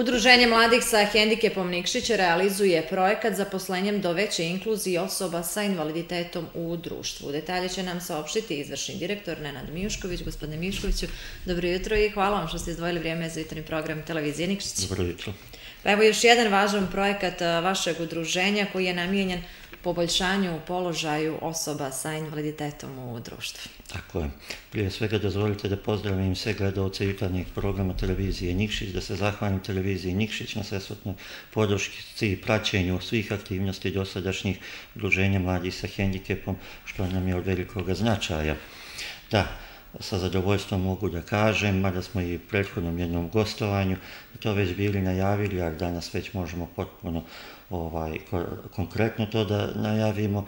Udruženje mladih sa hendikepom Nikšić realizuje projekat zaposlenjem do veće inkluzije osoba sa invaliditetom u društvu. Detalje će nam saopštiti izvršni direktor Nenad Mijušković. Gospodine Miškoviću. dobro jutro i hvala vam što ste izdvojili vrijeme za jutrni program Televizije Nikšić. Dobro jutro. Pa evo još jedan važan projekat vašeg udruženja koji je namijenjen poboljšanju u položaju osoba sa invaliditetom u društvu. Tako je. Prije svega dozvolite da pozdravim sve gledalce jutarnjeg programa televizije Nikšić, da se zahvalim televiziji Nikšić na svesotnoj podršci i praćenju svih aktivnosti dosadašnjih druženja mladih sa hendikepom, što nam je od velikog značaja. Da, sa zadovoljstvom mogu da kažem, mada smo i u prethodnom jednom gostovanju to već bili najavili, a danas već možemo potpuno ovaj, konkretno to da najavimo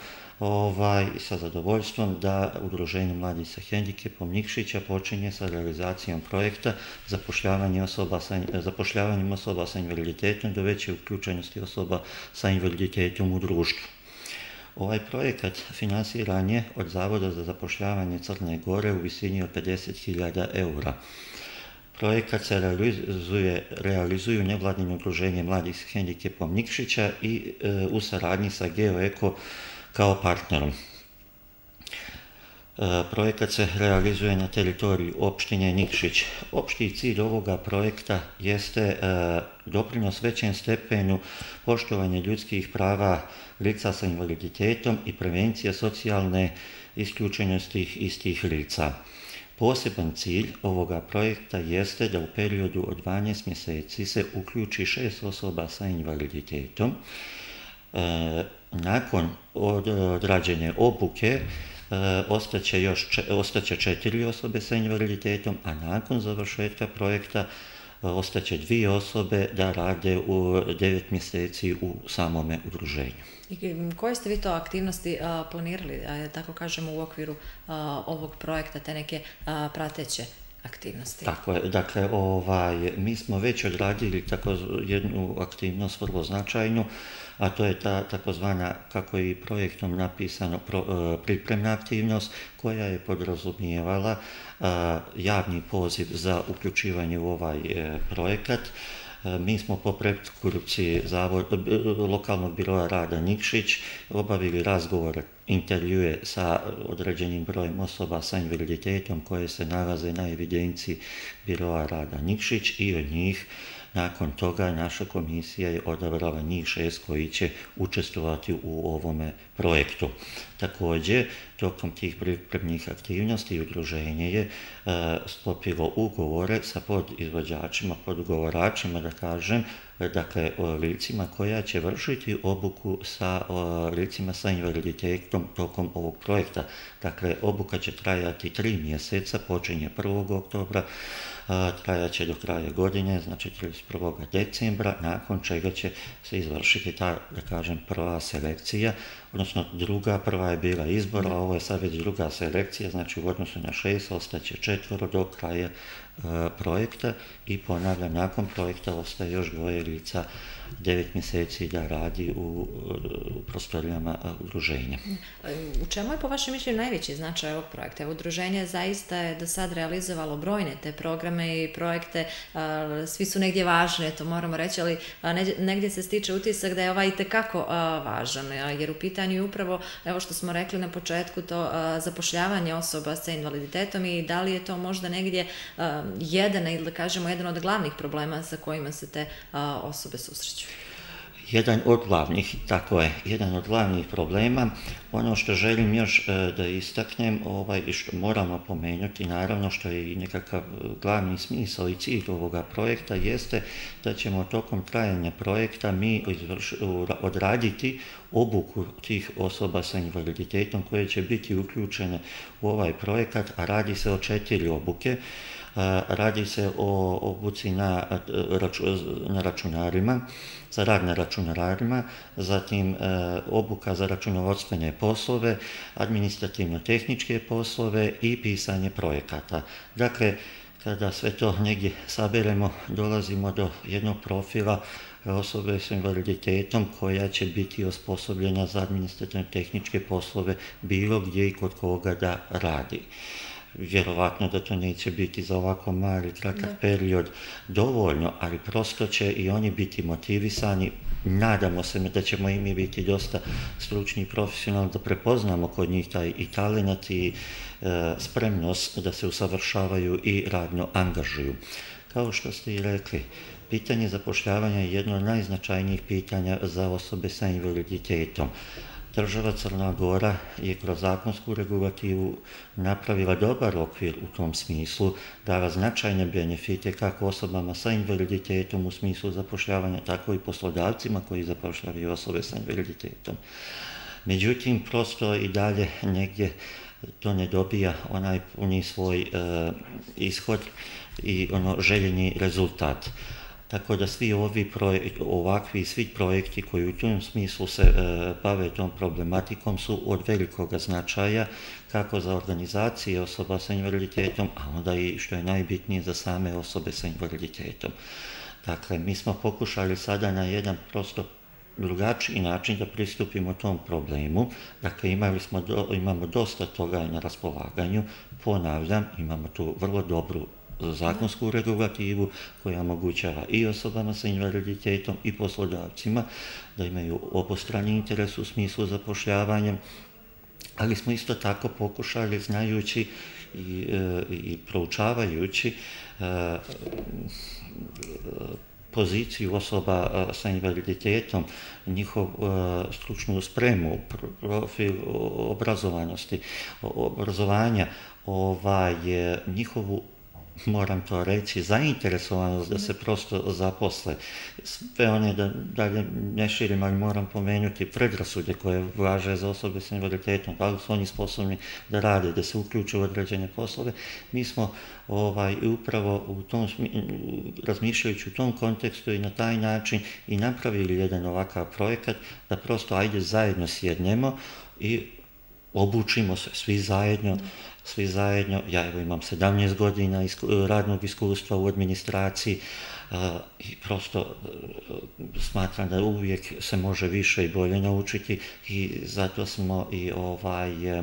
ovaj, sa zadovoljstvom da Udruženje mladih sa hendikepom Nikšića počinje sa realizacijom projekta zapošljavanje osoba sa, zapošljavanjem osoba sa invaliditetom do veće uključenosti osoba sa invaliditetom u društvu. Ovaj projekat finansiran je od Zavoda za zapošljavanje Crne Gore u visini od 50.000 eura projekat se realizuje, realizuju nevladnim udruženjem mladih s hendikepom Nikšića i e, u saradnji sa GeoEko kao partnerom. E, projekat se realizuje na teritoriju opštine Nikšić. Opšti cilj ovoga projekta jeste e, doprinos većem stepenu poštovanja ljudskih prava lica sa invaliditetom i prevencija socijalne isključenosti istih lica. Poseban cilj ovoga projekta jeste da u periodu od 12 mjeseci se uključi šest osoba sa invaliditetom. E, nakon odrađene obuke e, ostaće još ostaće četiri osobe sa invaliditetom, a nakon završetka projekta ostaće dvije osobe da rade u devet mjeseci u samome udruženju. I koje ste vi to aktivnosti planirali, a, tako kažemo, u okviru ovog projekta, te neke prateće aktivnosti. Tako je, dakle, ovaj, mi smo već odradili tako jednu aktivnost vrlo značajnu, a to je ta takozvana, kako je i projektom napisano, e, pripremna aktivnost koja je podrazumijevala e, javni poziv za uključivanje u ovaj e, projekat. Mi smo po lokalnog biroa rada Nikšić obavili razgovor intervjue sa određenim brojem osoba sa invaliditetom koje se nalaze na evidenciji biroa rada Nikšić i od njih nakon toga naša komisija je odabrala njih šest koji će učestovati u ovome projektu. Također, tokom tih pripremnih aktivnosti udruženje je e, sklopilo ugovore sa podizvođačima, podgovoračima, da kažem, dakle, licima koja će vršiti obuku sa licima sa invaliditetom tokom ovog projekta. Dakle, obuka će trajati tri mjeseca, počinje 1. oktobra, trajaće do kraja godine, znači 31. decembra, nakon čega će se izvršiti ta, da kažem, prva selekcija, odnosno druga, prva je bila izbora, a ovo je sad već druga selekcija, znači u odnosu na šest, ostaće četvoro do kraja E, projekta i ponavljam, nakon projekta ostaje još dvoje devet mjeseci da radi u, prostorijama e, udruženja. U čemu je po vašem mišljenju najveći značaj ovog projekta? Udruženje zaista je do sad realizovalo brojne te programe i projekte, e, svi su negdje važni, to moramo reći, ali e, negdje se stiče utisak da je ovaj itekako važan, jer u pitanju je upravo, evo što smo rekli na početku, to zapošljavanje osoba sa invaliditetom i da li je to možda negdje jedan ili da kažemo jedan od glavnih problema sa kojima se te osobe susreću. Jedan od glavnih, tako je, jedan od glavnih problema. Ono što želim još e, da istaknem ovaj, i što moramo pomenuti, naravno što je i nekakav e, glavni smisao i cilj ovoga projekta, jeste da ćemo tokom trajanja projekta mi odraditi obuku tih osoba sa invaliditetom koje će biti uključene u ovaj projekat, a radi se o četiri obuke. Radi se o obuci na, računarima, za rad na računarima, zatim e, obuka za računovodstvene poslove, administrativno-tehničke poslove i pisanje projekata. Dakle, kada sve to negdje saberemo, dolazimo do jednog profila osobe s invaliditetom koja će biti osposobljena za administrativne tehničke poslove bilo gdje i kod koga da radi vjerovatno da to neće biti za ovako mali, kratak period dovoljno, ali prosto će i oni biti motivisani. Nadamo se da ćemo i mi biti dosta stručni i profesionalni, da prepoznamo kod njih taj i talent i e, spremnost da se usavršavaju i radno angažuju. Kao što ste i rekli, Pitanje zapošljavanja je jedno od najznačajnijih pitanja za osobe sa invaliditetom. Država Crna Gora je kroz zakonsku regulativu napravila dobar okvir u tom smislu, dala značajne benefite kako osobama sa invaliditetom u smislu zapošljavanja, tako i poslodavcima koji zapošljavaju osobe sa invaliditetom. Međutim, prosto i dalje negdje to ne dobija onaj puni svoj e, ishod i ono željeni rezultat. Tako da svi ovi projek, ovakvi svi projekti koji u tom smislu se e, bave tom problematikom su od velikog značaja kako za organizacije osoba sa invaliditetom, a onda i što je najbitnije za same osobe sa invaliditetom. Dakle, mi smo pokušali sada na jedan prosto drugačiji način da pristupimo tom problemu. Dakle, imali smo imamo dosta toga na raspolaganju. Ponavljam, imamo tu vrlo dobru zakonsku regulativu koja omogućava i osobama sa invaliditetom i poslodavcima da imaju obostrani interes u smislu zapošljavanja, ali smo isto tako pokušali znajući i, e, proučavajući e, poziciju osoba e, sa invaliditetom, njihov stručnu spremu, profil obrazovanosti, obrazovanja, ovaj, njihovu moram to reći, zainteresovanost da se prosto zaposle. Sve one, da dalje ne širim, ali moram pomenuti predrasude koje važe za osobe s invaliditetom, da su oni sposobni da rade, da se uključuju u određene poslove. Mi smo ovaj, upravo u tom, razmišljajući u tom kontekstu i na taj način i napravili jedan ovakav projekat da prosto ajde zajedno sjednemo i obučimo se svi zajedno, svi zajedno, ja evo imam 17 godina radnog iskustva u administraciji i prosto e, smatram da uvijek se može više i bolje naučiti i zato smo i ovaj e,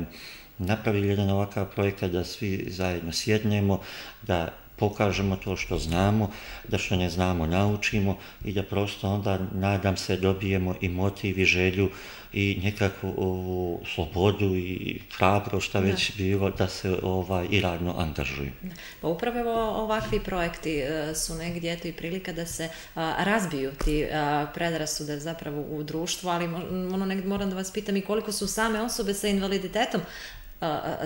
napravili jedan ovakav projekat da svi zajedno sjednemo, da pokažemo to što znamo, da što ne znamo naučimo i da prosto onda nadam se dobijemo i motiv i želju i nekakvu slobodu i hrabro što već bilo da se ovaj, i radno angažuju. Pa upravo ovakvi projekti e, su negdje eto i prilika da se a, razbiju ti predrasude zapravo u društvu, ali ono negdje moram da vas pitam i koliko su same osobe sa invaliditetom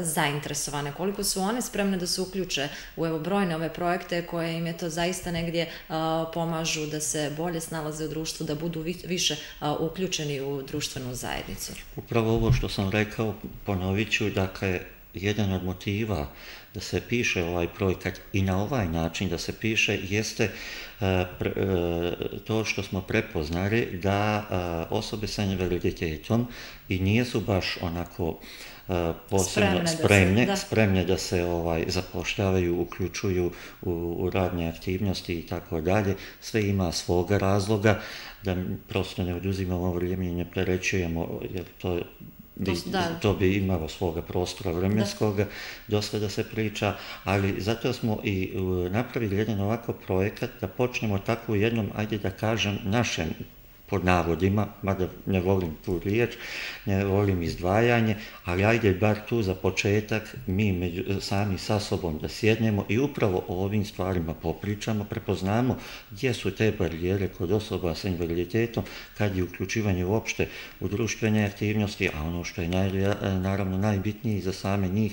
zainteresovane, koliko su one spremne da se uključe u evo brojne ove projekte koje im je to zaista negdje pomažu da se bolje snalaze u društvu, da budu više uključeni u društvenu zajednicu. Upravo ovo što sam rekao, ponovit ću, dakle, jedan od motiva da se piše ovaj projekat i na ovaj način da se piše jeste e, e, to što smo prepoznali da e, osobe sa invaliditetom i nisu baš onako posebno spremne, spremne da se, ovaj zapošljavaju, uključuju u, radne aktivnosti i tako dalje. Sve ima svoga razloga da prosto ne oduzimamo vrijeme i ne prerećujemo jer to to bi imalo svoga prostora vremenskoga, dosta da se priča, ali zato smo i e, napravili jedan ovako projekat da počnemo tako u jednom, ajde da kažem, našem pod navodima, mada ne volim tu riječ, ne volim izdvajanje, ali ajde bar tu za početak mi među, sami sa sobom da sjednemo i upravo o ovim stvarima popričamo, prepoznamo gdje su te barijere kod osoba sa invaliditetom kad je uključivanje uopšte u društvene aktivnosti, a ono što je naj, naravno najbitnije za same njih,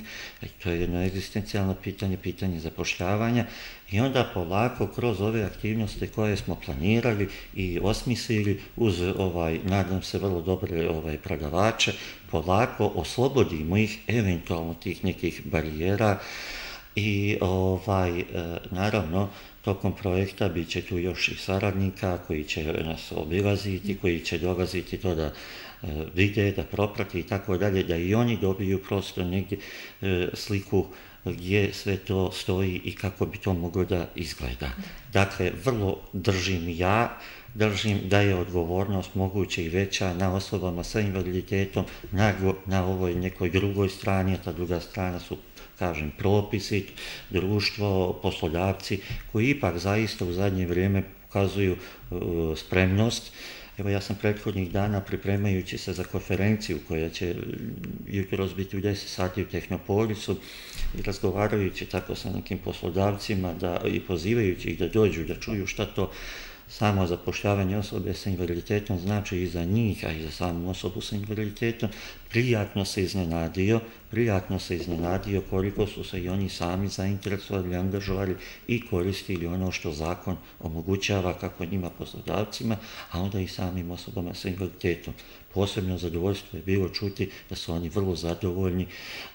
to je jedno egzistencijalno pitanje, pitanje zapošljavanja i onda polako kroz ove aktivnosti koje smo planirali i osmislili uz ovaj, nadam se, vrlo dobre ovaj, prodavače, polako oslobodimo ih eventualno tih nekih barijera i ovaj, e, naravno Tokom projekta bit će tu još i saradnika koji će nas obilaziti, mm. koji će dolaziti to da e, vide, da proprati i tako dalje, da i oni dobiju prosto negdje e, sliku gdje sve to stoji i kako bi to moglo da izgleda. Dakle, vrlo držim ja, držim da je odgovornost moguće i veća na osobama sa invaliditetom na ovoj nekoj drugoj strani, a ta druga strana su kažem, propisi, društvo, poslodavci, koji ipak zaista u zadnje vrijeme pokazuju e, spremnost. Evo ja sam prethodnih dana pripremajući se za konferenciju koja će jutros biti u 10 sati u Tehnopolisu i razgovarajući tako sa nekim poslodavcima i pozivajući ih da dođu, da čuju šta to samo zapošljavanje osobe sa invaliditetom znači i za njih, a i za samu osobu s invaliditetom, prijatno se iznenadio, prijatno se iznenadio koliko su se i oni sami zainteresovali, angažovali i koristili ono što zakon omogućava kako njima poslodavcima, a onda i samim osobama sa invaliditetom. Posebno zadovoljstvo je bilo čuti da su oni vrlo zadovoljni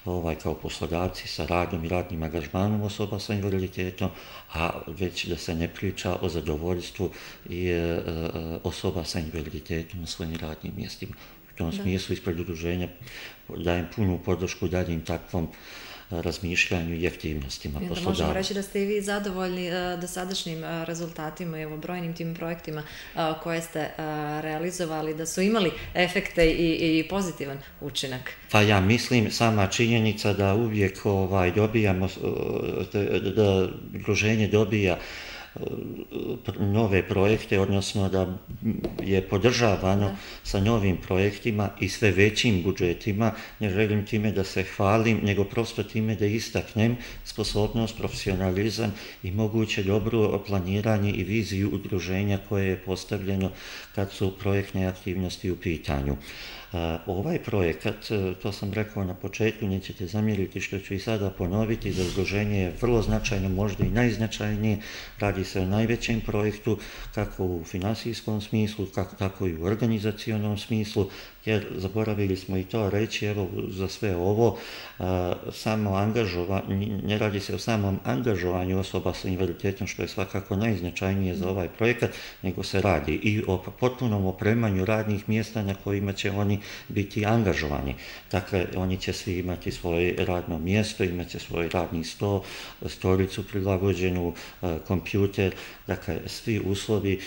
ovaj, kao poslodavci sa radom i radnim angažmanom osoba sa invaliditetom, a već da se ne priča o zadovoljstvu i, e, e, osoba sa invaliditetom na svojim radnim mjestima. U tom smislu ispred udruženja dajem punu podršku daljim takvom razmišljanju i aktivnostima poslodavca. Možemo reći da ste i vi zadovoljni dosadašnjim rezultatima i brojnim tim projektima koje ste realizovali, da su imali efekte i, pozitivan učinak. Pa ja mislim sama činjenica da uvijek dobijamo, da druženje dobija nove projekte, odnosno da je podržavano sa novim projektima i sve većim budžetima. Ne želim time da se hvalim, nego prosto time da istaknem sposobnost, profesionalizam i moguće dobro planiranje i viziju udruženja koje je postavljeno kad su projektne aktivnosti u pitanju. E, ovaj projekat, e, to sam rekao na početku, nećete zamjeriti što ću i sada ponoviti, za udruženje je vrlo značajno, možda i najznačajnije, radi se o najvećem projektu, kako u financijskom smislu, kako, tako i u organizacijonom smislu, jer zaboravili smo i to reći, evo za sve ovo, samo ne radi se o samom angažovanju osoba sa invaliditetom, što je svakako najznačajnije za ovaj projekat, nego se radi i o potpunom opremanju radnih mjesta na kojima će oni biti angažovani. Dakle, oni će svi imati svoje radno mjesto, imat će svoj radni sto, storicu prilagođenu, kompjuter, dakle, svi uslovi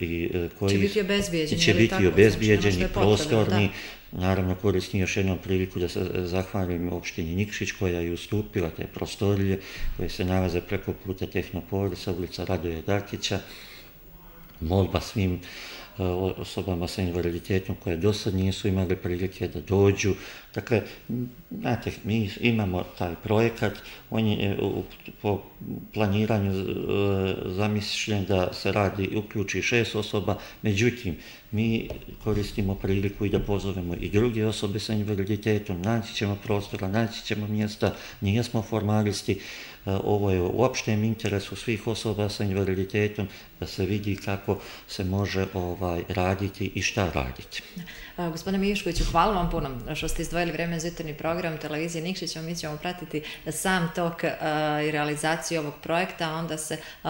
i e, koji će biti obezbijeđeni, će biti znači, obezbijeđeni prostorni. Naravno, koristim još jednom priliku da se zahvalim opštini Nikšić koja je ustupila te prostorije koje se nalaze preko puta Tehnoporisa, ulica Radoje Dakića, molba svim e, osobama sa invaliditetom koje do sad nisu imali prilike da dođu Dakle, znate, mi imamo taj projekat, on je e, po planiranju e, zamišljen da se radi, i uključi šest osoba, međutim, mi koristimo priliku i da pozovemo i druge osobe sa invaliditetom, naći ćemo prostora, naći ćemo mjesta, nismo formalisti, e, ovo je u opštem interesu svih osoba sa invaliditetom da se vidi kako se može ovaj raditi i šta raditi. Gospodine Miškoviću, hvala vam puno što ste izdvojili Vremena vrijeme za program televizije Nikšića, mi ćemo pratiti sam tok e, i realizaciju ovog projekta, onda se e,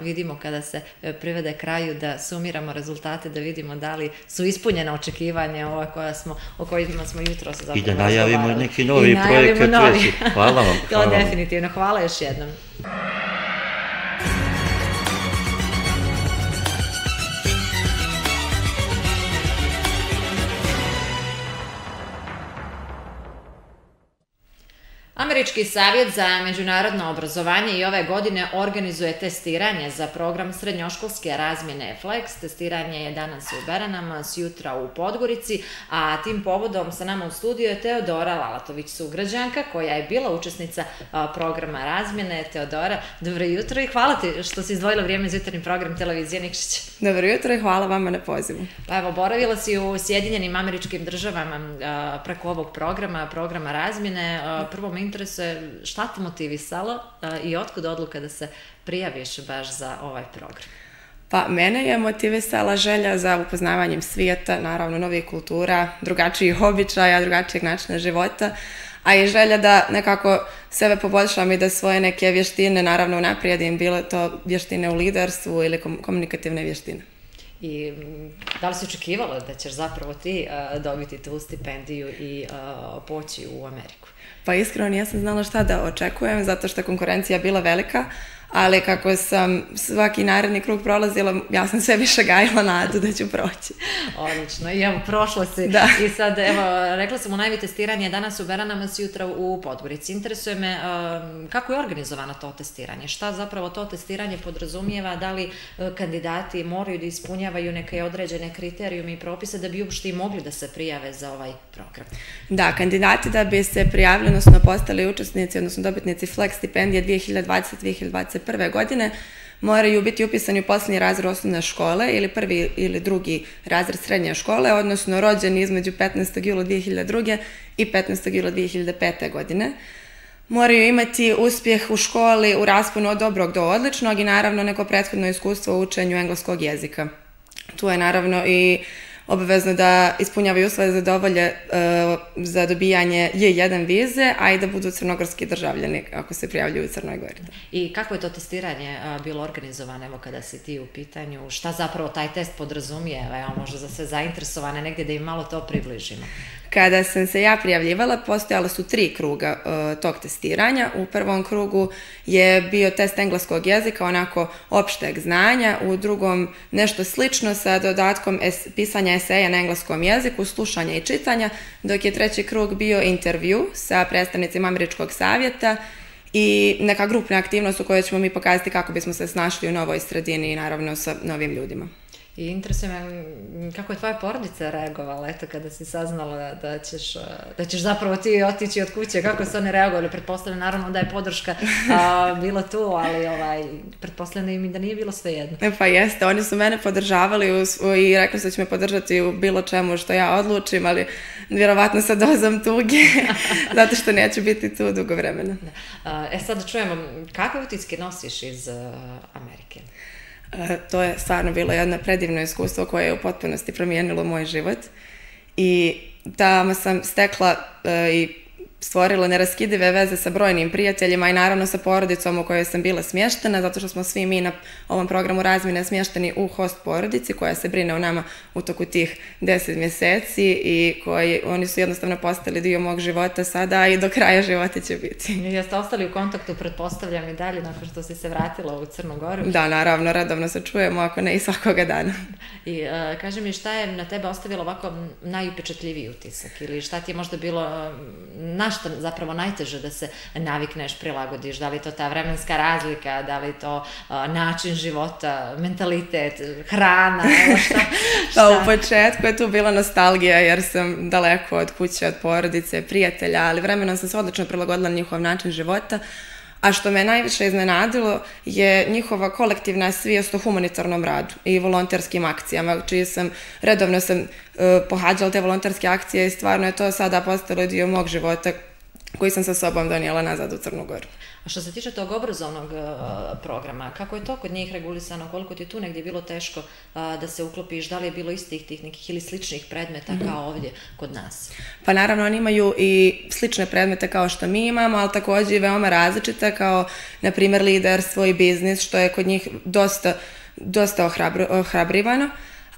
vidimo kada se e, privede kraju da sumiramo rezultate, da vidimo da li su ispunjena očekivanja ova koja smo, o kojima smo jutro se zapravo I da najavimo neki novi projekat. Hvala vam. Hvala. To definitivno. Hvala još jednom. Američki savjet za međunarodno obrazovanje i ove godine organizuje testiranje za program srednjoškolske razmjene Flex. Testiranje je danas u Beranama, s jutra u Podgorici, a tim povodom sa nama u studiju je Teodora Lalatović, sugrađanka koja je bila učesnica programa razmjene. Teodora, dobro jutro i hvala ti što si izdvojila vrijeme za jutarnji program Televizije Nikšić. Dobro jutro i hvala vama na pozivu. Pa evo, boravila si u Sjedinjenim američkim državama preko ovog programa, programa razmjene. Prvo me se šta te motivisalo i otkud odluka da se prijaviš baš za ovaj program? Pa mene je motivisala želja za upoznavanjem svijeta, naravno novih kultura, drugačijih običaja, drugačijeg načina života, a i želja da nekako sebe poboljšam i da svoje neke vještine naravno naprijedim, bilo to vještine u liderstvu ili komunikativne vještine. I da li si očekivala da ćeš zapravo ti dobiti tu stipendiju i poći u Ameriku? Pa iskreno nisam znala šta da očekujem zato što je konkurencija bila velika ali kako sam svaki naredni krug prolazila, ja sam sve više gajila nadu da ću proći. Odlično, i evo, prošlo si. Da. I sad, evo, rekla sam u najvi testiranje danas u Beranama s jutra u Podgorici. Interesuje me kako je organizovano to testiranje, šta zapravo to testiranje podrazumijeva, da li e, kandidati moraju da ispunjavaju neke određene kriterijume i propise da bi uopšte i mogli da se prijave za ovaj program? Da, kandidati da bi se prijavili, odnosno postali učesnici, odnosno dobitnici Flex stipendije 2020-2021 2021. godine moraju biti upisani u posljednji razred osnovne škole ili prvi ili drugi razred srednje škole, odnosno rođeni između 15. jula 2002. i 15. jula 2005. godine. Moraju imati uspjeh u školi u rasponu od dobrog do odličnog i naravno neko prethodno iskustvo u učenju engleskog jezika. Tu je naravno i obavezno da ispunjavaju sve zadovolje e, za dobijanje je 1 vize, a i da budu crnogorski državljani ako se prijavljuju u Crnoj Gori. I kako je to testiranje e, bilo organizovano, evo kada si ti u pitanju, šta zapravo taj test podrazumijeva, evo možda za sve zainteresovane, negdje da im malo to približimo? Kada sam se ja prijavljivala, postojala su tri kruga e, tog testiranja. U prvom krugu je bio test engleskog jezika, onako opšteg znanja, u drugom nešto slično sa dodatkom pisanja eseja na engleskom jeziku, slušanja i čitanja, dok je treći krug bio intervju sa predstavnicima Američkog savjeta i neka grupna aktivnost u kojoj ćemo mi pokazati kako bismo se snašli u novoj sredini i naravno sa novim ljudima. I interesuje me mm, kako je tvoja porodica reagovala, eto, kada si saznala da ćeš, eh, da ćeš zapravo ti otići od kuće, kako su oni reagovali, pretpostavljam naravno da je podrška eh, a, bila tu, ali ovaj, pretpostavljam im da nije bilo sve jedno. E, pa jeste, oni su mene podržavali i rekli su da će me podržati u bilo čemu što ja odlučim, ali vjerovatno sa dozam tuge, zato što neću biti tu dugo vremena. Eh, e sad čujemo, kakve utiske nosiš iz Amerike? E, to je stvarno bilo jedno predivno iskustvo koje je u potpunosti promijenilo moj život i tamo sam stekla e, i stvorila neraskidive veze sa brojnim prijateljima i naravno sa porodicom u kojoj sam bila smještena, zato što smo svi mi na ovom programu razmjene smješteni u host porodici koja se brine o nama u toku tih deset mjeseci i koji oni su jednostavno postali dio mog života sada i do kraja života će biti. Jeste ostali u kontaktu, pretpostavljam i dalje nakon što si se vratila u Crnu Goru? Da, naravno, radovno se čujemo, ako ne i svakoga dana. I e, mi šta je na tebe ostavilo ovako najupečatljiviji utisak ili šta ti je možda bilo na što zapravo najteže da se navikneš, prilagodiš, da li to ta vremenska razlika, da li to način života, mentalitet, hrana, šta, šta? Pa u početku je tu bila nostalgija jer sam daleko od kuće, od porodice, prijatelja, ali vremenom sam se odlično prilagodila njihov način života, a što me najviše iznenadilo je njihova kolektivna svijest o humanitarnom radu i volonterskim akcijama, čiji sam, redovno sam e, pohađala te volonterske akcije i stvarno je to sada postalo dio mog života koji sam sa sobom donijela nazad u Crnu Goru što se tiče tog obrazovnog e, programa, kako je to kod njih regulisano, koliko ti je tu negdje bilo teško e, da se uklopiš, da li je bilo istih tih nekih ili sličnih predmeta mhm. kao ovdje kod nas? Pa naravno oni imaju i slične predmete kao što mi imamo, ali također i veoma različite kao na primjer liderstvo i biznis što je kod njih dosta, dosta ohrabrivano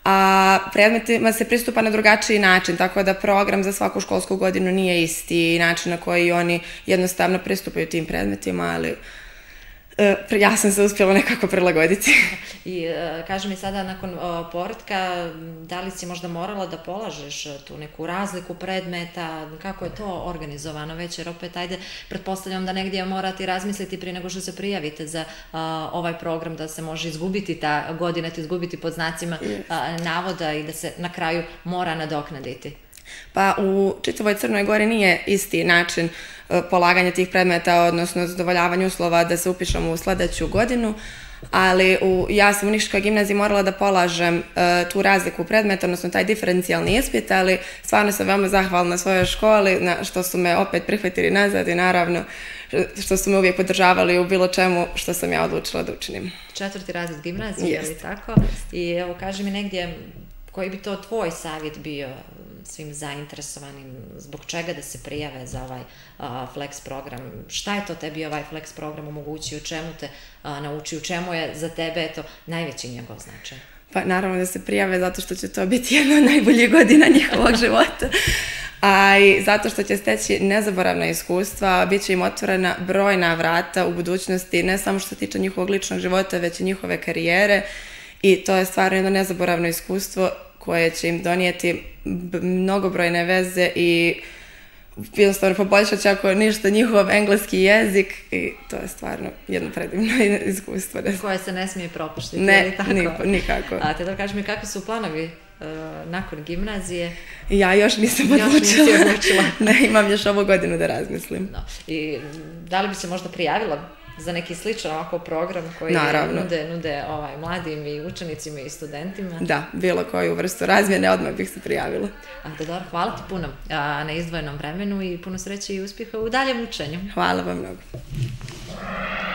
a predmetima se pristupa na drugačiji način, tako da program za svaku školsku godinu nije isti način na koji oni jednostavno pristupaju tim predmetima, ali E, ja sam se uspjela nekako prilagoditi. I e, kaže mi sada nakon e, povratka, da li si možda morala da polažeš tu neku razliku predmeta, kako je to organizovano već, jer opet ajde, pretpostavljam da negdje morate razmisliti prije nego što se prijavite za ovaj program, da se može izgubiti ta godina, te izgubiti pod znacima navoda i da se na kraju mora nadoknaditi. Pa u čitavoj Crnoj Gori nije isti način E, polaganje tih predmeta, odnosno zadovoljavanje uslova da se upišemo u sljedeću godinu, ali u, ja sam u Niškoj gimnaziji morala da polažem e, tu razliku predmeta, odnosno taj diferencijalni ispit, ali stvarno sam veoma zahvalna svojoj školi na, što su me opet prihvatili nazad i naravno što su me uvijek podržavali u bilo čemu što sam ja odlučila da učinim. Četvrti razred gimnazije, je li tako? I evo, kaži mi negdje, koji bi to tvoj savjet bio svim zainteresovanim, zbog čega da se prijave za ovaj a, Flex program, šta je to tebi ovaj Flex program omogućio, u čemu te a, nauči, u čemu je za tebe to najveći njegov značaj? Pa naravno da se prijave zato što će to biti jedna od najboljih godina njihovog života. A i zato što će steći nezaboravna iskustva, bit će im otvorena brojna vrata u budućnosti, ne samo što se tiče njihovog ličnog života, već i njihove karijere i to je stvarno jedno nezaboravno iskustvo koje će im donijeti mnogobrojne veze i jednostavno poboljšat će ako ništa njihov engleski jezik i to je stvarno jedno predivno iskustvo. Koje se ne smije propuštiti, ne, tako? nikako. A te da kažem mi kakvi su planovi e, nakon gimnazije? Ja još nisam odlučila. ne, imam još ovu godinu da razmislim. I da li bi se možda prijavila za neki sličan ovako program koji Naravno. nude, nude ovaj, mladim i učenicima i studentima. Da, bilo koju vrstu razmjene, odmah bih se prijavila. A, da, dobro, hvala ti puno a, na izdvojenom vremenu i puno sreće i uspjeha u daljem učenju. Hvala vam mnogo.